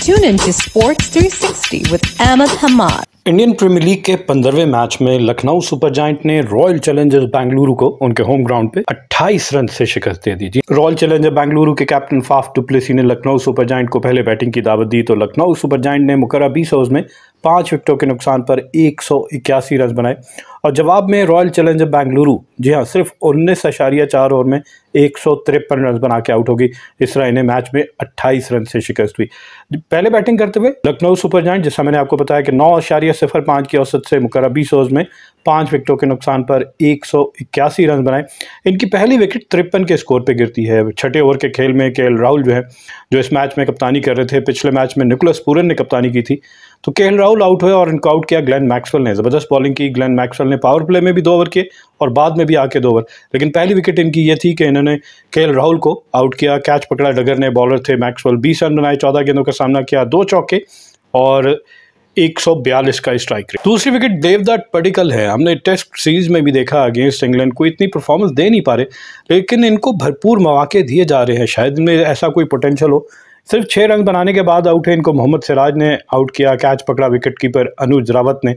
Tune in to Sports 360 with Ahmed Hamad. Indian Premier League के पंद्रहवें match में Lucknow Super Giant ने Royal Challengers Bengaluru को उनके होम ग्राउंड पे 28 रन से शिकस्त दे दी जी रॉयल चैलेंजर बेंगलुरु के कैप्टन फाफ डुप्लेसी ने लखनऊ सुपर जाइंट को पहले बैटिंग की दावत दी तो लखनऊ सुपर जाइंट ने मुकर बीस ओवर में पांच विकेटों के नुकसान पर एक रन बनाए और जवाब में रॉयल चैलेंजर बेंगलुरु जी हाँ सिर्फ उन्नीस अशारिया चार ओवर में एक सौ तिरपन रन बना के आउट होगी इस तरह इन्हें मैच में 28 रन से शिकस्त हुई पहले बैटिंग करते हुए लखनऊ सुपर जाइंट जैसा मैंने आपको बताया कि नौ अशारिया सिफर पाँच की औसत से मुकर बीस ओवर में पाँच विकेटों के नुकसान पर एक सौ इक्यासी रन बनाए इनकी पहली विकेट तिरपन के स्कोर पर गिरती है छठे ओवर के खेल में के राहुल जो है जो इस मैच में कप्तानी कर रहे थे पिछले मैच में निकोलस पूरन ने कप्तानी की थी तो के राहुल आउट हुए और इनको आउट किया ग्लैन मैक्सवेल ने ज़बरदस्त बॉलिंग की ग्लैन मैक्सवेल ने पावर प्ले में भी दो ओवर किए और बाद में भी आके दो ओवर लेकिन पहली विकेट इनकी ये थी कि इन्होंने के राहुल को आउट किया कैच पकड़ा डगर ने बॉलर थे मैक्सवेल बीस रन बनाए चौदह गेंदों का सामना किया दो चौके और बयालीस का स्ट्राइक रेट दूसरी विकेट देवदत्त पडिकल है हमने टेस्ट सीरीज में भी देखा अगेंस्ट इंग्लैंड को इतनी परफॉर्मेंस दे नहीं पा रहे लेकिन इनको भरपूर मौाक़े दिए जा रहे हैं शायद इनमें ऐसा कोई पोटेंशियल हो सिर्फ छः रन बनाने के बाद आउट है इनको मोहम्मद सिराज ने आउट किया कैच पकड़ा विकेट कीपर अनुज रावत ने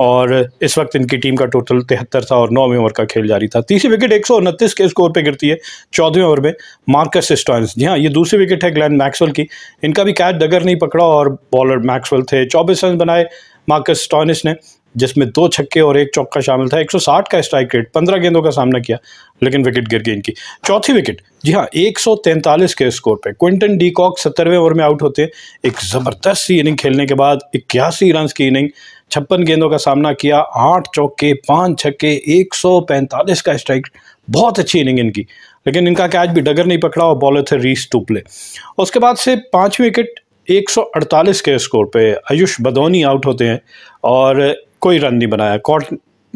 और इस वक्त इनकी टीम का टोटल तिहत्तर था और नौवीं ओवर का खेल जारी था तीसरी विकेट एक के स्कोर पर गिरती है चौदहवें ओवर में मार्कस स्टॉइन्स जी हाँ ये दूसरी विकेट है ग्लैन मैक्सवेल की इनका भी कैच डगर नहीं पकड़ा और बॉलर मैक्सवेल थे चौबीस रन बनाए मार्कस स्टॉनिस ने जिसमें दो छक्के और एक चौका शामिल था 160 का स्ट्राइक रेट 15 गेंदों का सामना किया लेकिन विकेट गिर गई इनकी चौथी विकेट जी हाँ 143 के स्कोर पे क्विंटन डीकॉक सत्तरवें ओवर में आउट होते एक ज़बरदस्त सी इनिंग खेलने के बाद इक्यासी रन की इनिंग छप्पन गेंदों का सामना किया आठ चौके पाँच छक्के एक का स्ट्राइक बहुत अच्छी इनिंग इनकी लेकिन इनका कैच भी डगर नहीं पकड़ा और बॉलर थे रीस टूपले उसके बाद से पाँचवीं विकेट 148 के स्कोर पे आयुष बदौनी आउट होते हैं और कोई रन नहीं बनाया caught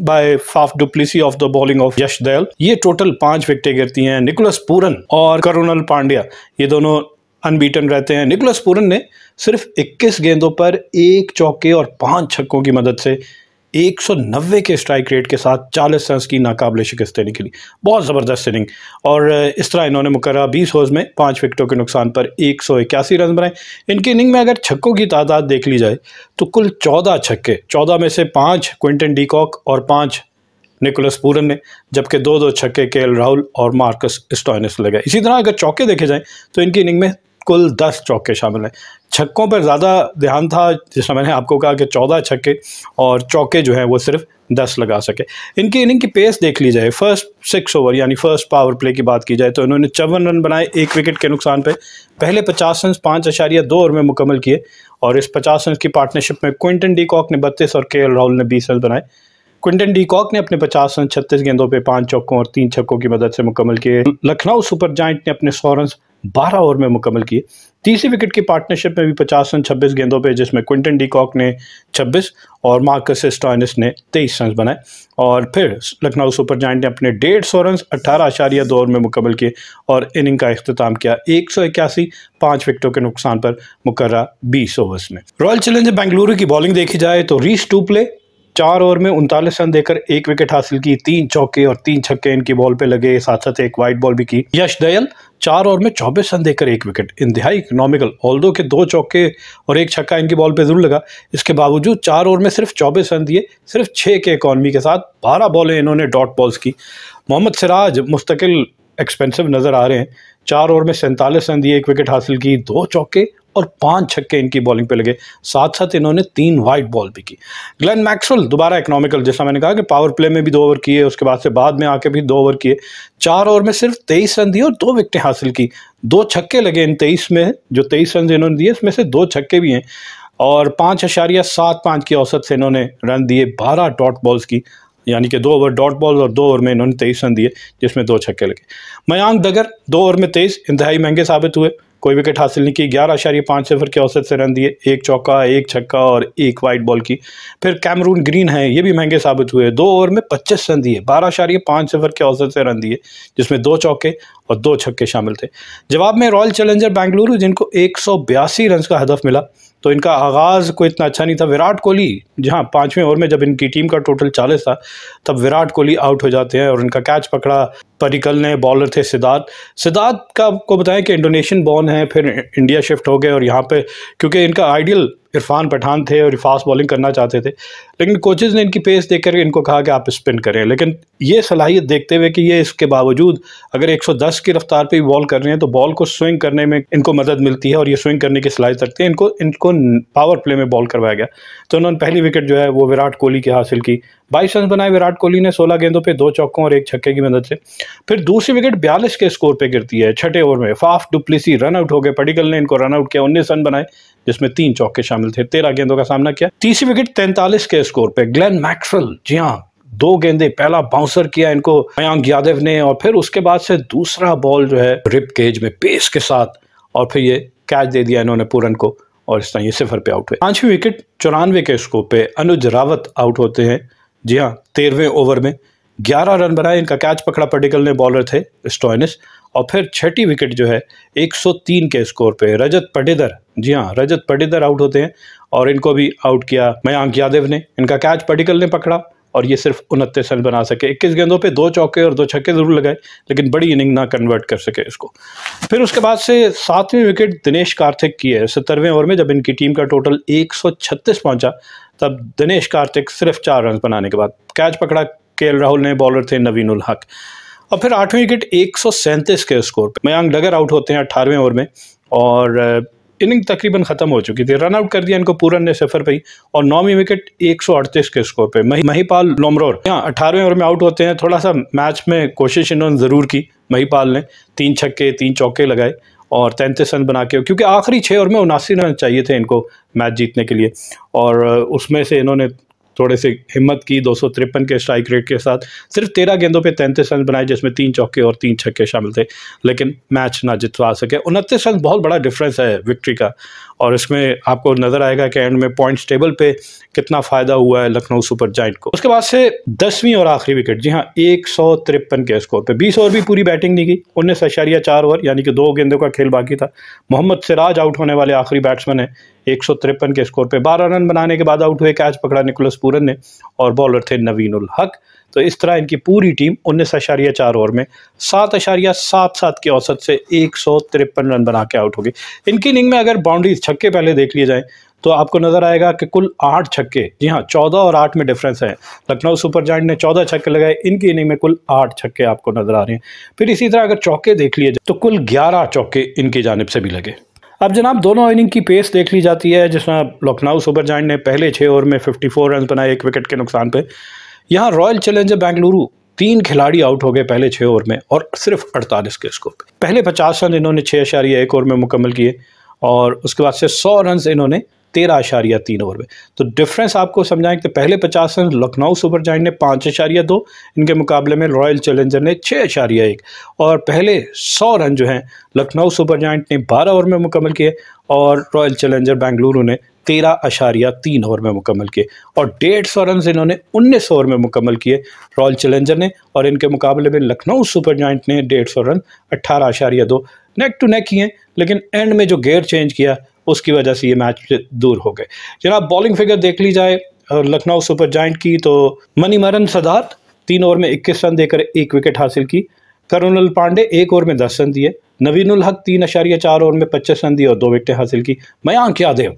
by Faf du Plessis off the bowling of Yash Dayal ये टोटल पांच विकटें गिरती हैं निकोलस पूरन और करुणल पांड्या ये दोनों अनबीटन रहते हैं निकोलस पूरन ने सिर्फ 21 गेंदों पर एक चौके और पांच छक्कों की मदद से 190 के स्ट्राइक रेट के साथ 40 रन की नाकबिल शिकस्त देने के लिए बहुत ज़बरदस्त इनिंग और इस तरह इन्होंने मुकर्रा 20 ओवर्स में पाँच विकटों के नुकसान पर एक रन बनाए इनकी इनिंग में अगर छक्कों की तादाद देख ली जाए तो कुल 14 छक्के 14 में से पाँच क्विंटन डीकॉक और पाँच निकोलस पूरन ने जबकि दो दो छक्के के राहुल और मार्कस स्टॉइनस लगाए इसी तरह अगर चौके देखे जाएँ तो इनकी इनिंग में कुल दस चौके शामिल हैं छक्कों पर ज़्यादा ध्यान था जिसमें मैंने आपको कहा कि चौदह छक्के और चौके जो हैं वो सिर्फ दस लगा सके इनकी इनिंग की पेस देख ली जाए फर्स्ट सिक्स ओवर यानी फर्स्ट पावर प्ले की बात की जाए तो इन्होंने चौवन रन बनाए एक विकेट के नुकसान पर पहले पचास रन पाँच अशारिया दो ओवर में मुकम्मल किए और इस पचास रन की पार्टनरशिप में क्विंटन डी कॉक ने बत्तीस और के एल राहुल ने बीस रन बनाए क्विंटन डी कॉक ने अपने पचास रन छत्तीस गेंदों पर पाँच चौकों और तीन छक्कों की मदद से मुकम्मल किए लखनऊ सुपर जाइंट ने अपने सौ रन बारह ओवर में मुकम्मल किए तीसरी विकेट की पार्टनरशिप में भी पचास रन छब्बीस गेंदों पर जिसमें क्विंटन डीकॉक ने छब्बीस और मार्कस स्टॉनिस ने तेईस रन बनाए और फिर लखनऊ सुपर जॉइंट ने अपने डेढ़ सौ रन अट्ठारह आशारिया दो ओवर में मुकम्मल किए और इनिंग का अख्ताम किया एक सौ इक्यासी पाँच विकेटों के नुकसान पर मुकर्रा बीस ओवर्स में रॉयल चैलेंजर बेंगलुरु की बॉलिंग देखी जाए तो रीस टूपले चार ओवर में उनतालीस रन देकर एक विकेट हासिल की तीन चौके और तीन छक्के इनकी बॉल पे लगे साथ साथ एक वाइट बॉल भी की यश दयाल चार ओवर में चौबीस रन देकर एक विकेट इंतहाई इकोनॉमिकल ऑल्दो के दो चौके और एक छक्का इनकी बॉल पे जरूर लगा इसके बावजूद चार ओवर में सिर्फ चौबीस रन दिए सिर्फ छः के इकॉनमी के साथ बारह बॉलें इन्होंने डॉट बॉल्स की मोहम्मद सिराज मुस्तकिल एक्सपेंसिव नज़र आ रहे हैं चार ओवर में सैंतालीस रन दिए एक विकेट हासिल की दो चौके और पांच छक्के इनकी बॉलिंग पे लगे साथ साथ इन्होंने तीन वाइट बॉल भी की ग्लेन मैक्सवेल दोबारा इकोनॉमिकल जैसा मैंने कहा कि पावर प्ले में भी दो ओवर किए उसके बाद से बाद में आके भी दो ओवर किए चार ओवर में सिर्फ तेईस रन दिए और दो विकटें हासिल की दो छक्के लगे इन तेईस में जो तेईस रन इन्होंने दिए इसमें से दो छक्के भी हैं और पाँच अशारिया सात पाँच की औसत से इन्होंने रन दिए बारह डॉट बॉल्स की यानी कि दो ओवर डॉट बॉल और दो ओवर में इन्होंने तेईस रन दिए जिसमें दो छक्के लगे मयांक दगर दो ओवर में तेईस इंतहाई महंगे साबित हुए कोई विकेट हासिल नहीं की ग्यारह आशारी पाँच सिफर के औसत से रन दिए एक चौका एक छक्का और एक वाइट बॉल की फिर कैमरून ग्रीन है ये भी महंगे साबित हुए दो ओवर में पच्चीस रन दिए बारह आशारी पाँच सिफर के औसत से रन दिए जिसमें दो चौके और दो छक्के शामिल थे जवाब में रॉयल चैलेंजर बेंगलुरु जिनको एक सौ बयासी रन का हदफ मिला तो इनका आगाज़ कोई इतना अच्छा नहीं था विराट कोहली जहाँ पाँचवें ओवर में जब इनकी टीम का टोटल चालीस था तब विराट कोहली आउट हो जाते हैं और इनका कैच पकड़ा परिकल ने बॉलर थे सिद्धार्थ सिद्धार्थ का आपको बताएं कि इंडोनेशियन बॉर्न है फिर इंडिया शिफ्ट हो गए और यहाँ पे क्योंकि इनका आइडियल इरफान पठान थे और फास्ट बॉलिंग करना चाहते थे लेकिन कोचेज़ ने इनकी पेस देख करके इनको कहा कि आप स्पिन करें लेकिन ये सलाहियत देखते हुए कि ये इसके बावजूद अगर 110 की रफ्तार पे बॉल कर रहे हैं तो बॉल को स्विंग करने में इनको मदद मिलती है और ये स्विंग करने की सलाहियत रखते हैं इनको इनको पावर प्ले में बॉल करवाया गया तो उन्होंने पहली विकेट जो है वो विराट कोहली की हासिल की बाईस रन बनाए विराट कोहली ने सोलह गेंदों पर दो चौकों और एक छक्के की मदद से फिर दूसरी विकेट बयालीस के स्कोर पर गिरती है छठे ओवर में फाफ डुप्लीसी रनआउट हो गए पडिकल ने इनको रनआउट किया उन्नीस रन बनाए जिसमें तीन चौके शामिल थे तेरह गेंदों का सामना किया तीसरी विकेट तैंतालीस के स्कोर पे ग्लेन मैक्सवेल जी हाँ दो गेंदे पहला बाउंसर किया इनको मयांक यादव ने और फिर उसके बाद से दूसरा बॉल जो है रिप केज में पेस के साथ और फिर ये कैच दे दिया इन्होंने पूरन को और इस तरह ये सिफर पे आउट हुए पांचवी विकेट चौरानवे के स्कोर पे अनुज रावत आउट होते हैं जी हाँ तेरहवें ओवर में ग्यारह रन बनाए इनका कैच पकड़ा पर्टिकल ने बॉलर थे स्टॉइनिस और फिर छठी विकेट जो है 103 के स्कोर पे रजत पटेदर जी हाँ रजत पटेदर आउट होते हैं और इनको भी आउट किया मयांक यादव ने इनका कैच पटिकल ने पकड़ा और ये सिर्फ उनतीस रन बना सके इक्कीस गेंदों पे दो चौके और दो छक्के जरूर लगाए लेकिन बड़ी इनिंग ना कन्वर्ट कर सके इसको फिर उसके बाद से सातवीं विकेट दिनेश कार्तिक की है सत्तरवें ओवर में जब इनकी टीम का टोटल 136 पहुंचा तब दिनेश कार्तिक सिर्फ चार रन बनाने के बाद कैच पकड़ा के राहुल ने बॉलर थे उल हक और फिर आठवीं विकेट एक के स्कोर पर मयांग डगर आउट होते हैं अट्ठारहवें ओवर में और इनिंग तकरीबन ख़त्म हो चुकी थी रन आउट कर दिया इनको पूरन ने सफर पर और नौवीं विकेट अड़तीस के स्कोर पे मही महीपाल लोमरोर यहाँ अठारहवें ओवर में आउट होते हैं थोड़ा सा मैच में कोशिश इन्होंने ज़रूर की महीपाल ने तीन छक्के तीन चौके लगाए और तैंतीस रन बना के क्योंकि आखिरी छः ओवर में उनासी रन चाहिए थे इनको मैच जीतने के लिए और उसमें से इन्होंने थोड़े से हिम्मत की दो के स्ट्राइक रेट के साथ सिर्फ तेरह गेंदों पर तैंतीस रन बनाए जिसमें तीन चौके और तीन छक्के शामिल थे लेकिन मैच ना जितवा सके उनतीस रन बहुत बड़ा डिफरेंस है विक्ट्री का और इसमें आपको नज़र आएगा कि एंड में पॉइंट्स टेबल पे कितना फ़ायदा हुआ है लखनऊ सुपर जाइंट को उसके बाद से दसवीं और आखिरी विकेट जी हाँ एक सौ तिरपन के स्कोर पे बीस ओवर भी पूरी बैटिंग नहीं की उन्नीस अशारिया चार ओवर यानी कि दो गेंदों का खेल बाकी था मोहम्मद सिराज आउट होने वाले आखिरी बैट्समैन है एक सौ तिरपन के स्कोर पर बारह रन बनाने के बाद आउट हुए कैच पकड़ा निकोलस पूरन ने और बॉलर थे नवीन उल हक तो इस तरह इनकी पूरी टीम उन्नीस अशारिया चार ओवर में सात अशारिया सात सात के औसत से एक सौ तिरपन रन बना के आउट हो गए इनकी इनिंग में अगर बाउंड्रीज छक्के पहले देख लिए जाएँ तो आपको नजर आएगा कि कुल आठ छक्के जी हाँ चौदह और आठ में डिफरेंस है लखनऊ सुपर जॉइंट ने चौदह छक्के लगाए इनकी इनिंग में कुल आठ छक्के आपको नजर आ रहे हैं फिर इसी तरह अगर चौके देख लिए तो कुल ग्यारह चौके इनकी जानब से भी लगे अब जनाब दोनों इनिंग की पेस देख ली जाती है जिसमें लखनऊ सुपर जॉइंट ने पहले छः ओवर में 54 रन बनाए एक विकेट के नुकसान पर यहाँ रॉयल चैलेंजर बेंगलुरु तीन खिलाड़ी आउट हो गए पहले छः ओवर में और सिर्फ अड़तालीस के स्कोर पे पहले पचास रन इन्होंने छः अशारिया एक ओवर में मुकम्मल किए और उसके बाद से सौ रन इन्होंने तेरह अशारिया तीन ओवर में तो डिफरेंस आपको समझाएं कि पहले पचास रन लखनऊ सुपर जाइंट ने पाँच अशारिया दो इनके मुकाबले में रॉयल चैलेंजर ने छः अशारिया एक और पहले सौ रन जो हैं लखनऊ सुपर जाइंट ने बारह ओवर में मुकम्मल किए और रॉयल चैलेंजर बेंगलुरु ने तेरह अशारिया तीन ओवर में मुकम्मल किए और डेढ़ सौ रन इन्होंने उन्नीस ओवर में मुकम्मल किए रॉयल चैलेंजर ने और इनके मुकाबले में लखनऊ सुपर जॉइंट ने डेढ़ सौ रन अट्ठारह अशारिया दो नेक टू नेक किए लेकिन एंड में जो गेयर चेंज किया उसकी वजह से ये मैच दूर हो गए जनाब बॉलिंग फिगर देख ली जाए लखनऊ सुपर जॉइंट की तो मनीमरन सदात तीन ओवर में इक्कीस रन देकर एक विकेट हासिल की करुणल पांडे एक ओवर में दस रन दिए नवीनुल हक तीन अशारिया चार ओवर में पच्चीस रन दिए और दो विकेटें हासिल की मयांक यादव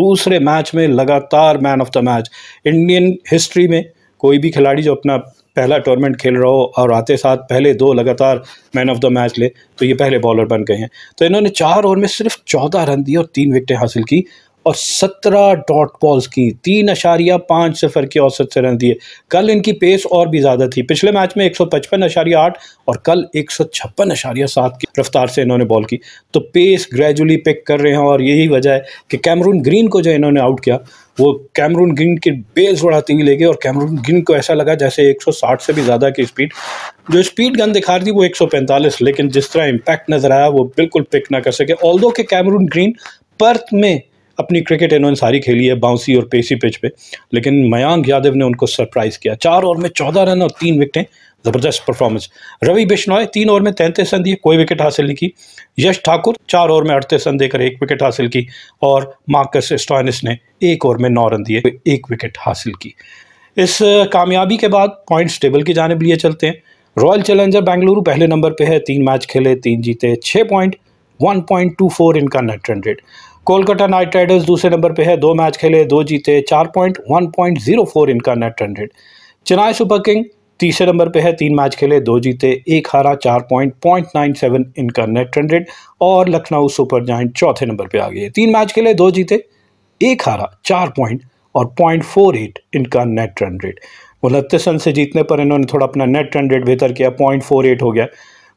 दूसरे मैच में लगातार man of the match Indian history में कोई भी खिलाड़ी जो अपना पहला टूर्नामेंट खेल रहा हो और आते साथ पहले दो लगातार मैन ऑफ द मैच ले तो ये पहले बॉलर बन गए हैं तो इन्होंने चार ओवर में सिर्फ चौदह रन दिए और तीन विकटें हासिल की और सत्रह डॉट बॉल्स की तीन अशारिया पाँच सिफर के औसत से रन दिए कल इनकी पेस और भी ज़्यादा थी पिछले मैच में एक सौ पचपन अशारिया आठ और कल एक सौ छप्पन अशारिया सात की रफ्तार से इन्होंने बॉल की तो पेस ग्रेजुअली पिक कर रहे हैं और यही वजह है कि कैमरून ग्रीन को जो इन्होंने आउट किया वो कैमरून ग्रीन की बेस बढ़ाती हुई ले गए और कैमरून ग्रीन को ऐसा लगा जैसे 160 से भी ज़्यादा की स्पीड जो स्पीड गन दिखा रही थी वो 145 लेकिन जिस तरह इम्पैक्ट नज़र आया वो बिल्कुल पिक ना कर सके ऑल दो के कैमरून ग्रीन पर्थ में अपनी क्रिकेट इन्होंने सारी खेली है बाउंसी और पेसी पिच पे लेकिन मयांक यादव ने उनको सरप्राइज़ किया चार ओवर में चौदह रन और तीन विकटें ज़बरदस्त परफॉर्मेंस रवि बिश्नोय तीन ओवर में तैंतीस रन दिए कोई विकेट हासिल नहीं की यश ठाकुर चार ओवर में अड़तीस रन देकर एक विकेट हासिल की और मार्कस स्टॉइनिस ने एक ओवर में नौ रन दिए एक विकेट हासिल की इस कामयाबी के बाद पॉइंट्स टेबल की जानब लिए चलते हैं रॉयल चैलेंजर बेंगलुरु पहले नंबर पे है तीन मैच खेले तीन जीते छः पॉइंट 1.24 इनका net run rate Kolkata Knight Riders दूसरे नंबर पे है दो मैच खेले दो जीते चार point one point zero four इनका net run rate Chennai Super King तीसरे नंबर पे है तीन मैच खेले दो जीते एक हारा चार पॉइंट पॉइंट नाइन सेवन इनका नेट रन रेट और लखनऊ सुपर जॉइंट चौथे नंबर पे आ गए तीन मैच खेले दो जीते एक हारा चार पॉइंट और पॉइंट फोर एट इनका नेट रन रेट उनतीस रन से जीतने पर इन्होंने थोड़ा अपना नेट रन रेट बेहतर किया पॉइंट फोर एट हो गया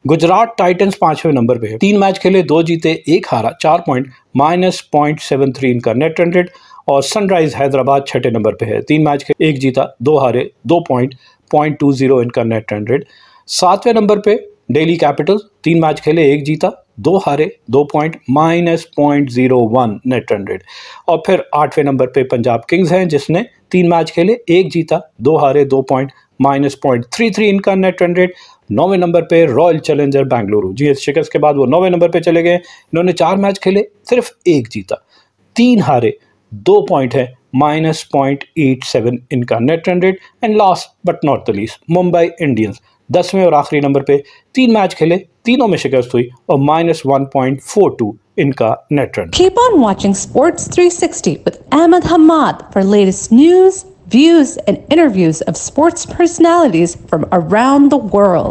गुजरात टाइटंस पांचवें नंबर पे है तीन मैच खेले दो जीते एक हारा चार point minus point seven three इनका नेट रन और सनराइज हैदराबाद छठे नंबर पे है तीन मैच खेले एक जीता दो हारे दो पॉइंट पॉइंट टू जीरो इनका नेट रन सातवें नंबर पे डेली कैपिटल तीन मैच खेले एक जीता दो हारे दो point minus point zero one net run और फिर आठवें नंबर पे पंजाब किंग्स हैं जिसने तीन मैच खेले एक जीता दो हारे दो point minus point three three इनका नेट रन रेट नौवें नंबर पे रॉयल चैलेंजर बैंगलुरु जी एस शिकस के बाद वो नौवें नंबर पे चले गए इन्होंने चार मैच खेले सिर्फ एक जीता तीन हारे दो पॉइंट है माइनस पॉइंट एट सेवन इनका net run rate and last but not the least Mumbai Indians दसवें और आखिरी नंबर पे तीन मैच खेले तीनों में शिकस्त हुई और minus one point four two इनका net run keep on watching Sports 360 with Ahmed Hamad for latest news views, and interviews of sports personalities from around the world.